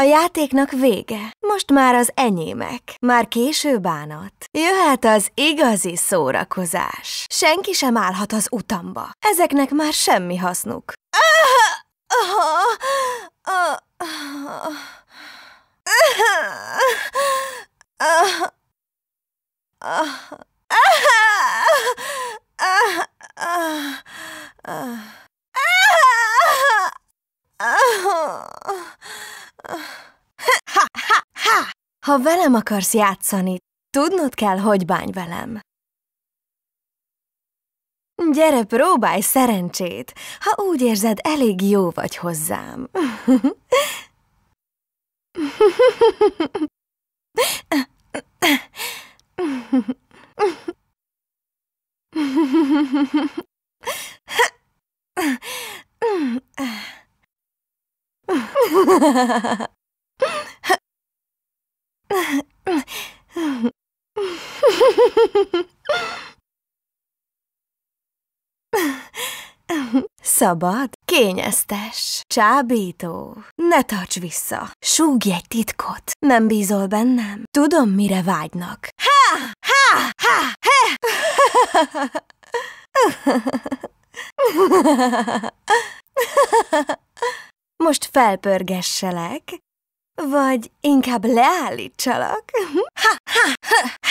A játéknak vége. Most már az enyémek. Már késő bánat. Jöhet az igazi szórakozás. Senki sem állhat az utamba. Ezeknek már semmi hasznuk. Ah! Ha velem akarsz játszani, tudnod kell, hogy bánj velem. Gyere, próbálj szerencsét, ha úgy érzed, elég jó vagy hozzám. Ha ha ha ha. Szabad, kényeztes, csábító. Ne tarts vissza, súgj egy titkot. Nem bízol bennem? Tudom, mire vágynak. Ha! Ha! Ha! He! Most felpörgesselek, vagy inkább leállítsalak. Ha! Ha! Ha!